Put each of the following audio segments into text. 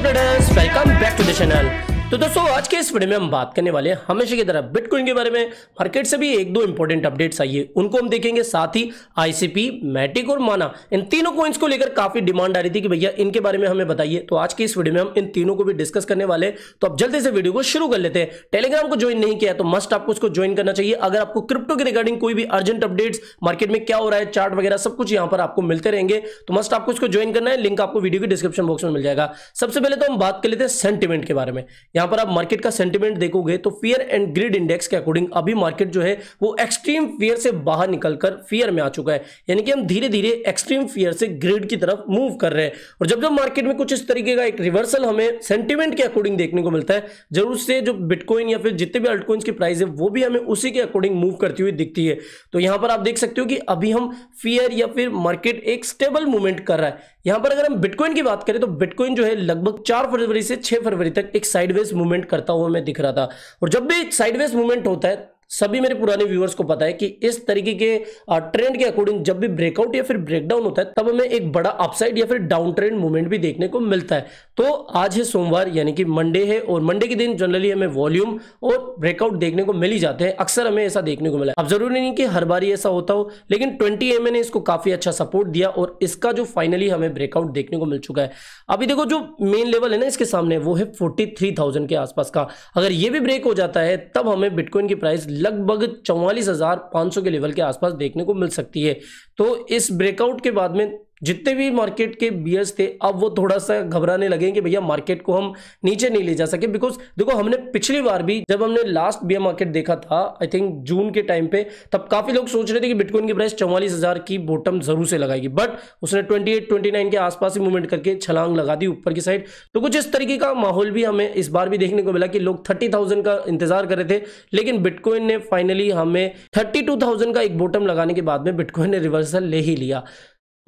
what's up traders welcome back to the channel तो दोस्तों आज के इस वीडियो में हम बात करने वाले हैं हमेशा की तरह बिटकॉइन के बारे में मार्केट से भी एक दो इंपॉर्टेंट अपडेट्स आई है उनको हम देखेंगे साथ ही आईसीपी मैटिक और माना इन तीनों कॉइन्स को लेकर काफी डिमांड आ रही थी कि भैया इनके बारे में हमें बताइए तो आज के इस वीडियो में हम इन तीनों को भी डिस्कस करने वाले तो आप जल्दी से वीडियो को शुरू कर लेते हैं टेलीग्राम को ज्वाइन नहीं किया तो मस्ट आपको उसको ज्वाइन करना चाहिए अगर आपको क्रिप्टो के रिगार्डिंग कोई भी अर्जेंट अपडेट्स मार्केट में क्या हो रहा है चार्ट वगैरह सब कुछ यहाँ पर आपको मिलते रहेंगे तो मस्ट आपको उसको ज्वाइन करना है लिंक आपको वीडियो के डिस्क्रिप्शन बॉक्स में मिल जाएगा सबसे पहले तो हम बात कर लेते हैं सेंटिमेंट के बारे में यहां पर आप मार्केट का सेंटिमेंट देखोगे तो फियर एंड ग्रिड इंडेक्स के अकॉर्डिंग अभी मार्केट जो है वो एक्सट्रीम फियर से बाहर निकलकर फियर में आ चुका है यानी कि हम धीरे धीरे एक्सट्रीम फियर से ग्रिड की तरफ मूव कर रहे हैं और जब जब मार्केट में कुछ इस तरीके का एक रिवर्सल हमें सेंटिमेंट के अकॉर्डिंग देखने को मिलता है जरूर से जो बिटकॉइन या फिर जितने भी अल्टकॉइन्स की प्राइस है वो भी हमें उसी के अकॉर्डिंग मूव करती हुई दिखती है तो यहां पर आप देख सकते हो कि अभी हम फियर या फिर मार्केट एक स्टेबल मूवमेंट कर रहा है यहां पर अगर हम बिटकॉइन की बात करें तो बिटकॉइन जो है लगभग चार फरवरी से छह फरवरी तक एक साइडवेज मूवमेंट करता हुआ मैं दिख रहा था और जब भी साइडवेज मूवमेंट होता है सभी मेरे पुराने व्यूअर्स को पता है कि इस तरीके के ट्रेंड के अकॉर्डिंग जब भी ब्रेकआउट या फिर ब्रेकडाउन होता है तब हमें एक बड़ा अपसाइड या फिर डाउन ट्रेंड मूवमेंट भी देखने को मिलता है तो आज है सोमवार यानी कि मंडे है और मंडे के दिन जनरली हमें वॉल्यूम और ब्रेकआउट देखने को मिल ही जाते हैं अक्सर हमें ऐसा देखने को मिला अब जरूरी नहीं कि हर बार ही ऐसा होता हो लेकिन ट्वेंटी एम ने इसको काफी अच्छा सपोर्ट दिया और इसका जो फाइनली हमें ब्रेकआउट देखने को मिल चुका है अभी देखो जो मेन लेवल है ना इसके सामने वो है फोर्टी के आसपास का अगर ये भी ब्रेक हो जाता है तब हमें बिटकॉइन की प्राइस लगभग चौवालीस हज़ार पांच सौ के लेवल के आसपास देखने को मिल सकती है तो इस ब्रेकआउट के बाद में जितने भी मार्केट के बियर्स थे अब वो थोड़ा सा घबराने लगे कि भैया मार्केट को हम नीचे नहीं ले जा सके बिकॉज देखो हमने पिछली बार भी जब हमने लास्ट बियर मार्केट देखा था आई थिंक जून के टाइम पे तब काफी लोग सोच रहे थे कि बिटकॉइन की प्राइस चौवालीस हजार की बॉटम जरूर से लगाएगी बट उसने ट्वेंटी एट ट्वेंटी नाइन के आसपास ही मूवमेंट करके छलांग लगा दी ऊपर की साइड तो कुछ इस तरीके का माहौल भी हमें इस बार भी देखने को मिला कि लोग थर्टी थाउजेंड का इंतजार कर रहे थे लेकिन बिटकॉइन ने फाइनली हमें थर्टी टू थाउजेंड का एक बोटम लगाने के बाद में बिटकॉइन ने रिवर्सल ले ही लिया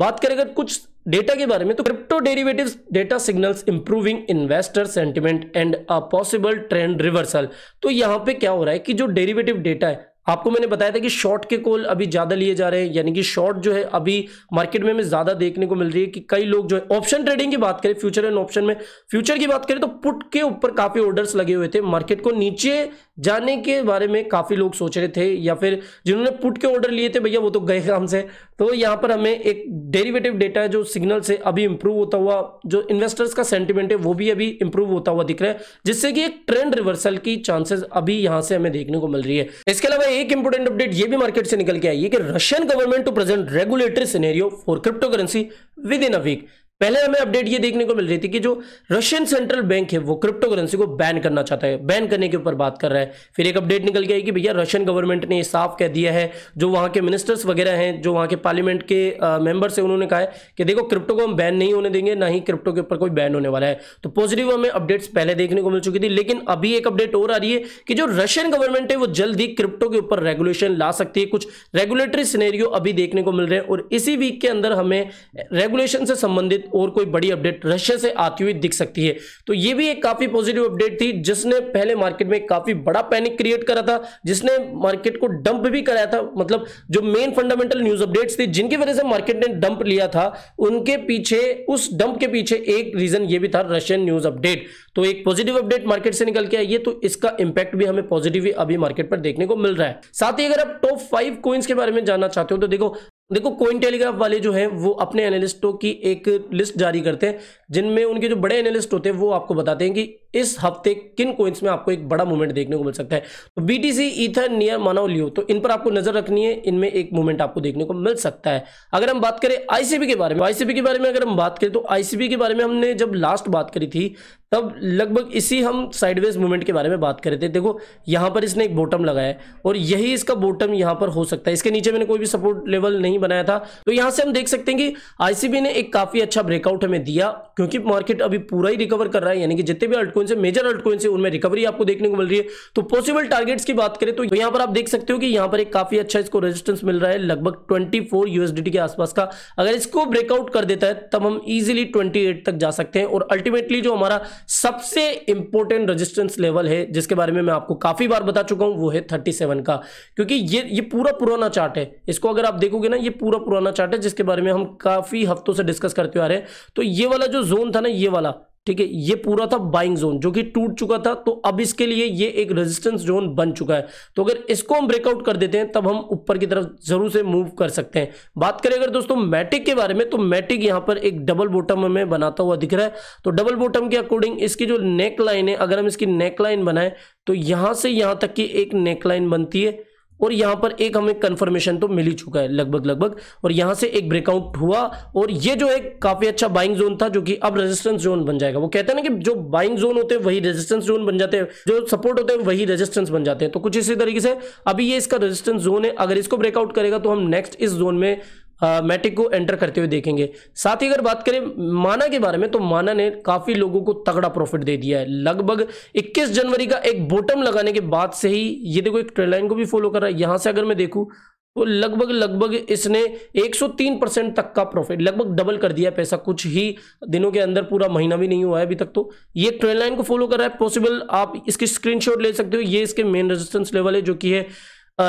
बात करें अगर कुछ डेटा के बारे में तो crypto derivatives data signals improving investor sentiment and a possible trend reversal तो यहां पे क्या हो रहा है कि जो डेरिवेटिव डेटा है आपको मैंने बताया था कि शॉर्ट के कॉल अभी ज़्यादा लिए जा रहे हैं यानी कि शॉर्ट जो है अभी मार्केट में हमें ज़्यादा देखने को मिल रही है कि कई लोग जो है ऑप्शन ट्रेडिंग की बात करें फ्यूचर एंड ऑप्शन में फ्यूचर की बात करें तो पुट के ऊपर काफ़ी ऑर्डर्स लगे हुए थे मार्केट को नीचे जाने के बारे में काफ़ी लोग सोच रहे थे या फिर जिन्होंने पुट के ऑर्डर लिए थे भैया वो तो गए हमसे तो यहाँ पर हमें एक डेरिवेटिव डेटा है जो सिग्नल से अभी इंप्रूव होता हुआ जो इन्वेस्टर्स का सेंटिमेंट है वो भी अभी इंप्रूव होता हुआ दिख रहा है जिससे कि एक ट्रेंड रिवर्सल की चांसेस अभी यहाँ से हमें देखने को मिल रही है इसके अलावा एक इंपोर्टेंट अपडेट ये भी मार्केट से निकल के आई है कि Russian government to present regulatory scenario for crypto currency within a week पहले हमें अपडेट ये देखने को मिल रही थी कि जो रशियन सेंट्रल बैंक है वो क्रिप्टो करेंसी को बैन करना चाहता है बैन करने के ऊपर बात कर रहा है फिर एक अपडेट निकल गया कि भैया रशियन गवर्नमेंट ने साफ कह दिया है जो वहाँ के मिनिस्टर्स वगैरह हैं जो वहाँ के पार्लियामेंट के मेंबर्स हैं उन्होंने कहा है कि देखो क्रिप्टो को हम बैन नहीं होने देंगे ना ही क्रिप्टो के ऊपर कोई बैन होने वाला है तो पॉजिटिव हमें अपडेट्स पहले देखने को मिल चुकी थी लेकिन अभी एक अपडेट और आ रही है कि जो रशियन गवर्नमेंट है वो जल्द ही क्रिप्टो के ऊपर रेगुलेशन ला सकती है कुछ रेगुलेटरी सिनेरियो अभी देखने को मिल रहे हैं और इसी वीक के अंदर हमें रेगुलेशन से संबंधित और कोई बड़ी अपडेट रशिया से आती हुई दिख सकती है तो ये भी एक काफ़ी पॉजिटिव अपडेट थी जिसने पहले मार्केट में काफ़ी बड़ा पैनिक क्रिएट करा था जिसने मार्केट को डंप भी कराया था मतलब जो मेन फंडामेंटल न्यूज़ अपडेट्स थी जिनकी वजह से मार्केट ने डंप लिया था उनके पीछे उस डंप के पीछे एक रीज़न ये भी था रशियन न्यूज़ अपडेट तो एक पॉजिटिव अपडेट मार्केट से निकल के आई है तो इसका इंपैक्ट भी हमें पॉजिटिव अभी मार्केट पर देखने को मिल रहा है साथ ही अगर आप टॉप फाइव कोइंस के बारे में जानना चाहते हो तो देखो देखो कोइन टेलीग्राफ वाले जो है वो अपने एनालिस्टों की एक लिस्ट जारी करते हैं जिनमें उनके जो बड़े एनालिस्ट होते हैं वो आपको बताते हैं कि इस हफ्ते किन कोइंस में आपको एक बड़ा मूवमेंट देखने को मिल सकता है तो बीटीसी ईथर नियर मानव लियो तो इन पर आपको नजर रखनी है इनमें एक मूवमेंट आपको देखने को मिल सकता है अगर हम बात करें आईसीबी के बारे में आईसीबी के बारे में अगर हम बात करें तो आईसीबी के बारे में हमने जब लास्ट बात करी थी तब लगभग इसी हम साइडवेज मूवमेंट के बारे में बात कर रहे थे देखो यहाँ पर इसने एक बॉटम लगाया और यही इसका बॉटम यहाँ पर हो सकता है इसके नीचे मैंने कोई भी सपोर्ट लेवल नहीं बनाया था तो यहाँ से हम देख सकते हैं कि आईसीबी ने एक काफी अच्छा ब्रेकआउट हमें दिया क्योंकि मार्केट अभी पूरा ही रिकवर कर रहा है यानी कि जितने भी अल्टको अल्टकोइंस है मेजर अल्टकोइंस है उनमें रिकवरी आपको देखने को मिल रही है तो पॉसिबल टारगेट्स की बात करें तो यहां पर आप देख सकते हो कि यहां पर एक काफी अच्छा इसको रेजिस्टेंस मिल रहा है लगभग ट्वेंटी यूएसडीटी के आसपास का अगर इसको ब्रेकआउट कर देता है तब हम इजिली ट्वेंटी तक जा सकते हैं और अल्टीमेटली जो हमारा सबसे इंपॉर्टेंट रजिस्टेंस लेवल है जिसके बारे में मैं आपको काफी बार बता चुका हूं वो है थर्टी का क्योंकि ये ये पूरा पुराना चार्ट है इसको अगर आप देखोगे ना ये पूरा पुराना चार्ट है जिसके बारे में हम काफी हफ्तों से डिस्कस करते आ रहे हैं तो ये वाला जो जोन था ना ये वाला ठीक है ये पूरा था बाइंग जोन जो कि टूट चुका था तो अब इसके लिए ये एक रेजिस्टेंस जोन बन चुका है तो अगर इसको हम ब्रेकआउट कर देते हैं तब हम ऊपर की तरफ जरूर से मूव कर सकते हैं बात करें अगर दोस्तों मैटिक के बारे में तो मैटिक यहां पर एक डबल बोटम हमें बनाता हुआ दिख रहा है तो डबल बोटम के अकॉर्डिंग इसकी जो नेक लाइन है अगर हम इसकी नेक लाइन बनाए तो यहां से यहां तक की एक नेक लाइन बनती है और यहां पर एक हमें कंफर्मेशन तो मिल ही चुका है लगभग लगभग और यहां से एक ब्रेकआउट हुआ और ये जो एक काफ़ी अच्छा बाइंग जोन था जो कि अब रेजिस्टेंस जोन बन जाएगा वो कहते हैं ना कि जो बाइंग जोन होते हैं वही रेजिस्टेंस जोन बन जाते हैं जो सपोर्ट होते हैं वही रेजिस्टेंस बन जाते हैं तो कुछ इसी तरीके से अभी ये इसका रेजिस्टेंस जोन है अगर इसको ब्रेकआउट करेगा तो हम नेक्स्ट इस जोन में मैट्रिक को एंटर करते हुए देखेंगे साथ ही अगर बात करें माना के बारे में तो माना ने काफ़ी लोगों को तगड़ा प्रॉफिट दे दिया है लगभग 21 जनवरी का एक बॉटम लगाने के बाद से ही ये देखो एक ट्रेलाइन को भी फॉलो कर रहा है यहाँ से अगर मैं देखूँ तो लगभग लगभग इसने 103 परसेंट तक का प्रॉफिट लगभग डबल कर दिया पैसा कुछ ही दिनों के अंदर पूरा महीना भी नहीं हुआ है अभी तक तो ये ट्रेन लाइन को फॉलो कर रहा है पॉसिबल आप इसकी स्क्रीनशॉट ले सकते हो ये इसके मेन रेजिस्टेंस लेवल है जो कि है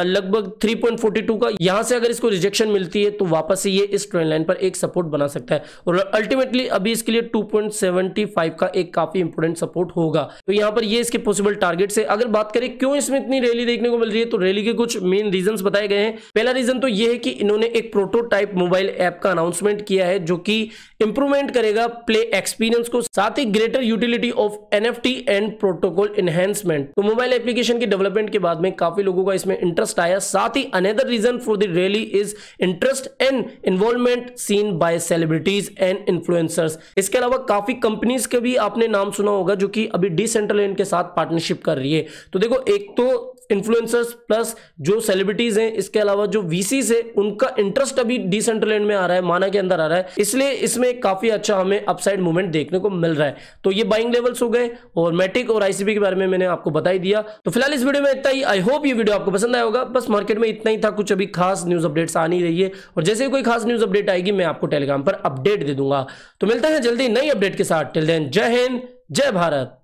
लगभग 3.42 का यहां से अगर इसको रिजेक्शन मिलती है तो वापस से ये इस ट्रेन लाइन पर एक सपोर्ट बना सकता है और अल्टीमेटली अभी इसके लिए 2.75 का एक काफी इंपोर्टेंट सपोर्ट होगा तो यहां पर ये इसके पॉसिबल टारगेट है अगर बात करें क्यों इसमें इतनी रैली देखने को मिल रही है तो रैली के कुछ मेन रीजन बताए गए हैं पहला रीजन तो ये है कि इन्होंने एक प्रोटोटाइप मोबाइल ऐप का अनाउंसमेंट किया है जो कि इंप्रूवमेंट करेगा प्ले एक्सपीरियंस को साथ ही greater utility of N and protocol enhancement तो मोबाइल एप्लीकेशन के डेवलपमेंट के बाद में काफी लोगों का इसमें इंटरेस्ट इंटरेस्ट आया साथ ही another reason for the rally is interest and involvement seen by celebrities and influencers इसके अलावा काफी कंपनीज के भी आपने नाम सुना होगा जो कि अभी डिसेंट्रल के साथ पार्टनरशिप कर रही है तो देखो एक तो इन्फ्लुएंसर्स प्लस जो सेलिब्रिटीज हैं इसके अलावा जो वीसीज है उनका इंटरेस्ट अभी डिसेंट्रलैंड में आ रहा है माना के अंदर आ रहा है इसलिए इसमें काफी अच्छा हमें अपसाइड मूवमेंट देखने को मिल रहा है तो ये बाइंग लेवल्स हो गए और मेट्रिक और आईसीबी के बारे में मैंने आपको बताई दिया तो फिलहाल इस वीडियो में इतना ही आई होप ये वीडियो आपको पसंद आया होगा बस मार्केट में इतना ही था कुछ अभी खास न्यूज अपडेट्स आ नहीं रही है और जैसे कोई खास न्यूज अपडेट आएगी मैं आपको टेलीग्राम पर अपडेट दे दूंगा तो मिलते हैं जल्दी नई अपडेट के साथ टिल देन जय हिंद जय भारत